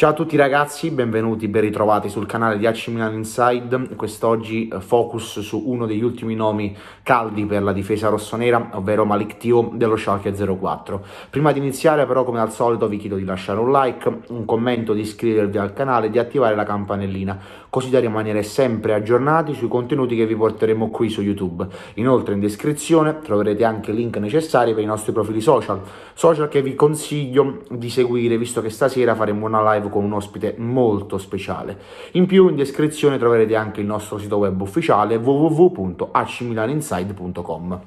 Ciao a tutti ragazzi, benvenuti, ben ritrovati sul canale di AC Milan Inside. Quest'oggi eh, focus su uno degli ultimi nomi caldi per la difesa rossonera, ovvero Malik Tio dello Schalke 04. Prima di iniziare però, come al solito, vi chiedo di lasciare un like, un commento, di iscrivervi al canale e di attivare la campanellina, così da rimanere sempre aggiornati sui contenuti che vi porteremo qui su YouTube. Inoltre in descrizione troverete anche i link necessari per i nostri profili social, social che vi consiglio di seguire, visto che stasera faremo una live dedicato con un ospite molto speciale. In più in descrizione troverete anche il nostro sito web ufficiale www.acmilaninside.com.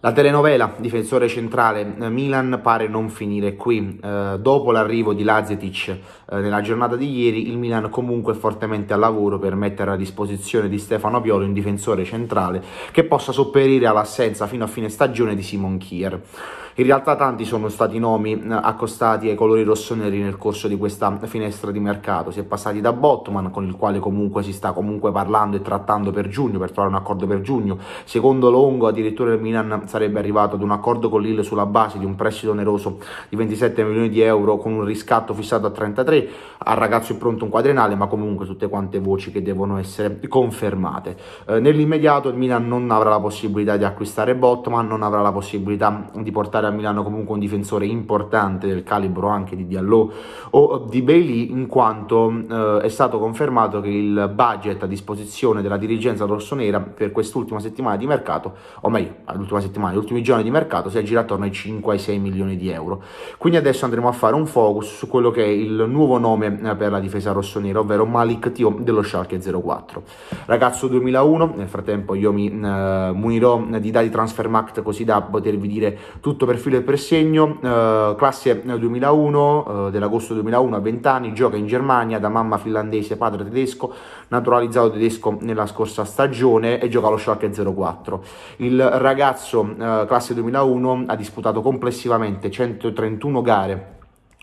La telenovela difensore centrale eh, Milan pare non finire qui. Eh, dopo l'arrivo di Lazetic eh, nella giornata di ieri, il Milan comunque è fortemente al lavoro per mettere a disposizione di Stefano Piolo un difensore centrale che possa sopperire all'assenza fino a fine stagione di Simon Kier. In realtà tanti sono stati i nomi eh, accostati ai colori rossoneri nel corso di questa finestra di mercato. Si è passati da Bottman, con il quale comunque si sta comunque parlando e trattando per giugno, per trovare un accordo per giugno. Secondo Longo, addirittura il Milan sarebbe arrivato ad un accordo con l'Ille sulla base di un prestito oneroso di 27 milioni di euro con un riscatto fissato a 33. Al ragazzo è pronto un quadrenale, ma comunque tutte quante voci che devono essere confermate. Eh, nell'immediato il Milan non avrà la possibilità di acquistare Bottman, non avrà la possibilità di portare portare a Milano comunque un difensore importante del calibro anche di Diallo o di Bailey in quanto eh, è stato confermato che il budget a disposizione della dirigenza rossonera per quest'ultima settimana di mercato o meglio l'ultima settimana, gli ultimi giorni di mercato si aggira attorno ai 5-6 milioni di euro quindi adesso andremo a fare un focus su quello che è il nuovo nome eh, per la difesa rossonera ovvero Malik Tio dello Schalke 04 ragazzo 2001 nel frattempo io mi eh, munirò di dati transfer Transfermarkt così da potervi dire tutto per per filo e per segno, eh, classe 2001, eh, eh, dell'agosto 2001 a 20 anni, gioca in Germania da mamma finlandese, padre tedesco, naturalizzato tedesco nella scorsa stagione e gioca allo Schalke 04. Il ragazzo eh, classe 2001 ha disputato complessivamente 131 gare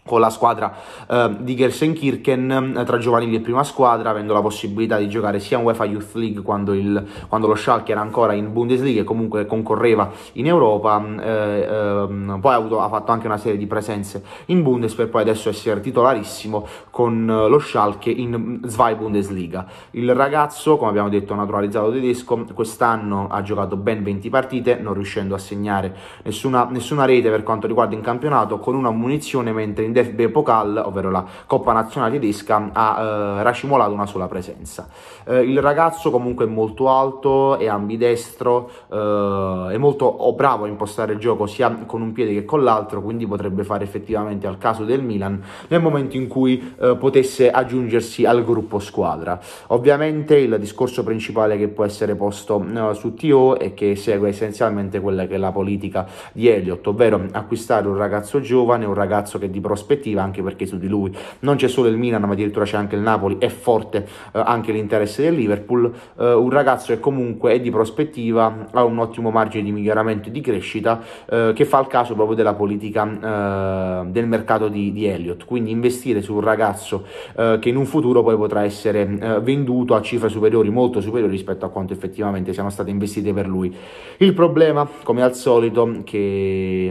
con la squadra eh, di Gelsenkirchen eh, tra giovanili e prima squadra, avendo la possibilità di giocare sia in UEFA Youth League quando, il, quando lo Schalke era ancora in Bundesliga e comunque concorreva in Europa, mm, eh, ehm, poi ha, avuto, ha, fatto anche una serie di presenze in Bundes per poi adesso essere titolarissimo con eh, lo Schalke in mm, Zwei Bundesliga. Il ragazzo, come abbiamo detto, naturalizzato tedesco, quest'anno ha giocato ben 20 partite, non riuscendo a segnare nessuna, nessuna rete per quanto riguarda in campionato, con una munizione mentre in in Derby Pokal, ovvero la Coppa Nazionale tedesca, ha eh, racimolato una sola presenza. Eh, il ragazzo comunque è molto alto, è ambidestro, eh, è molto oh, bravo a impostare il gioco sia con un piede che con l'altro, quindi potrebbe fare effettivamente al caso del Milan nel momento in cui eh, potesse aggiungersi al gruppo squadra. Ovviamente il discorso principale che può essere posto eh, su TO è che segue essenzialmente quella che è la politica di Elliott, ovvero acquistare un ragazzo giovane, un ragazzo che di prossimità prospettiva anche perché su di lui non c'è solo il Milan ma addirittura c'è anche il Napoli, è forte eh, anche l'interesse del Liverpool, eh, un ragazzo che comunque è di prospettiva, ha un ottimo margine di miglioramento e di crescita eh, che fa il caso proprio della politica eh, del mercato di, di, Elliot, quindi investire su un ragazzo eh, che in un futuro poi potrà essere eh, venduto a cifre superiori, molto superiori rispetto a quanto effettivamente siano state investite per lui. Il problema, come al solito, che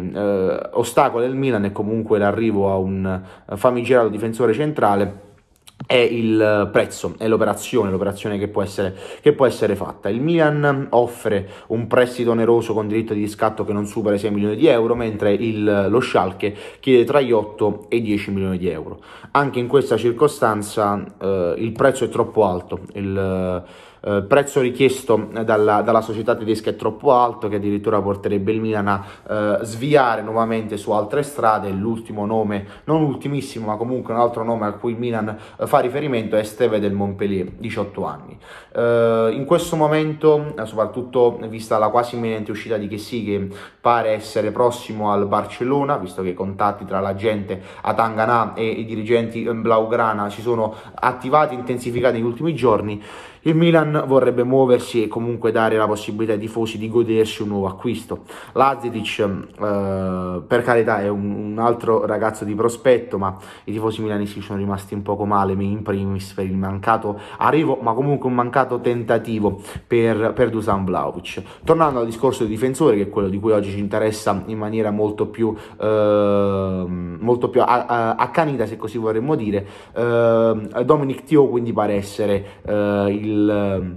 ostacola il Milan è comunque l'arrivo a un eh, famigerato difensore centrale è il eh, prezzo, è l'operazione, l'operazione che può, essere, che può, essere, fatta. Il Milan offre un prestito oneroso con diritto di riscatto che non supera i 6 milioni di euro, mentre il, lo Schalke chiede tra gli 8 e i 10 milioni di euro. Anche in questa circostanza eh, il prezzo è troppo alto, il eh, eh, prezzo richiesto dalla, dalla, società tedesca è troppo alto che addirittura porterebbe il Milan a eh, sviare nuovamente su altre strade. L'ultimo nome, non ultimissimo, ma comunque un altro nome a cui il Milan eh, fa riferimento a Esteve del Montpellier, 18 anni. Eh, in questo momento, eh, soprattutto vista la quasi imminente uscita di Chessy che pare essere prossimo al Barcellona, visto che i contatti tra la gente a Tanganà e i dirigenti eh, Blaugrana si sono attivati, intensificati negli ultimi giorni, il Milan vorrebbe muoversi e comunque dare la possibilità ai tifosi di godersi un nuovo acquisto. Lazidic, eh, per carità, è un, un altro ragazzo di prospetto, ma i tifosi milanesi sono rimasti un poco male, mi in primis per il mancato arrivo, ma comunque un mancato tentativo per, per Dusan Vlaovic. Tornando al discorso di difensore, che è quello di cui oggi ci interessa in maniera molto più, eh, molto più accanita, se così vorremmo dire, eh, Dominic Tio quindi pare essere eh, il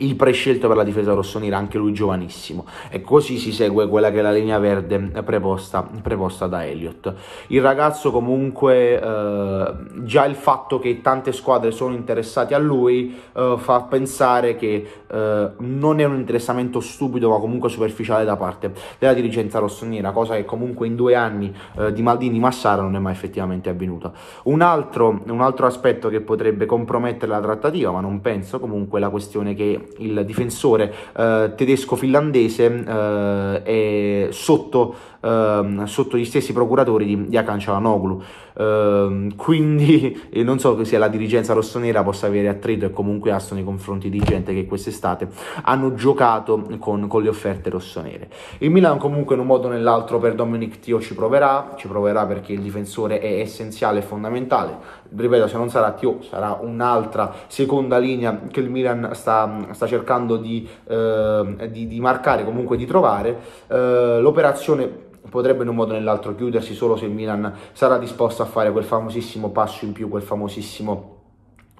il prescelto per la difesa rossonera, anche lui giovanissimo. E così si segue quella che è la linea verde preposta, preposta da Elliott. Il ragazzo comunque, eh, già il fatto che tante squadre sono interessate a lui eh, fa pensare che eh, non è un interessamento stupido ma comunque superficiale da parte della dirigenza rossonera, cosa che comunque in due anni eh, di Maldini Massara non è mai effettivamente avvenuta. Un altro, un altro aspetto che potrebbe compromettere la trattativa, ma non penso comunque la questione che il difensore eh, tedesco-finlandese eh, è sotto, eh, sotto, gli stessi procuratori di, di Akan Cialanoglu. Ehm, quindi non so se la dirigenza rossonera possa avere attrito e comunque asso nei confronti di gente che quest'estate hanno giocato con, con le offerte rossonere. Il Milan comunque in un modo o nell'altro per Dominic Tio ci proverà, ci proverà perché il difensore è essenziale e fondamentale. Ripeto, se non sarà Tio sarà un'altra seconda linea che il Milan sta, sta cercando di, eh, di, di marcare, comunque di trovare. Eh, l'operazione potrebbe in un modo o nell'altro chiudersi solo se il Milan sarà disposto a fare quel famosissimo passo in più, quel famosissimo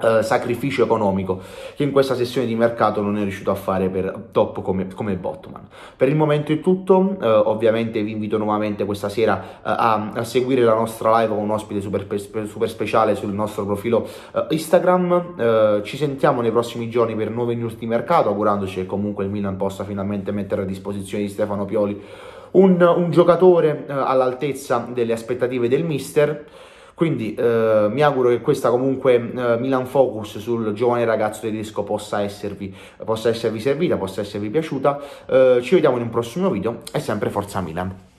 eh, sacrificio economico che in questa sessione di mercato non è riuscito a fare per top come, come Botman. Per il momento è tutto, eh, ovviamente vi invito nuovamente questa sera eh, a, a, seguire la nostra live con un ospite super, super speciale sul nostro profilo eh, Instagram, eh, ci sentiamo nei prossimi giorni per nuove news di mercato, augurandoci che comunque il Milan possa finalmente mettere a disposizione di Stefano Pioli un, un giocatore all'altezza delle aspettative del mister. Quindi eh, mi auguro che questa comunque eh, Milan Focus sul giovane ragazzo tedesco possa esservi, possa esservi servita, possa esservi piaciuta. Eh, ci vediamo in un prossimo video e sempre Forza Milan.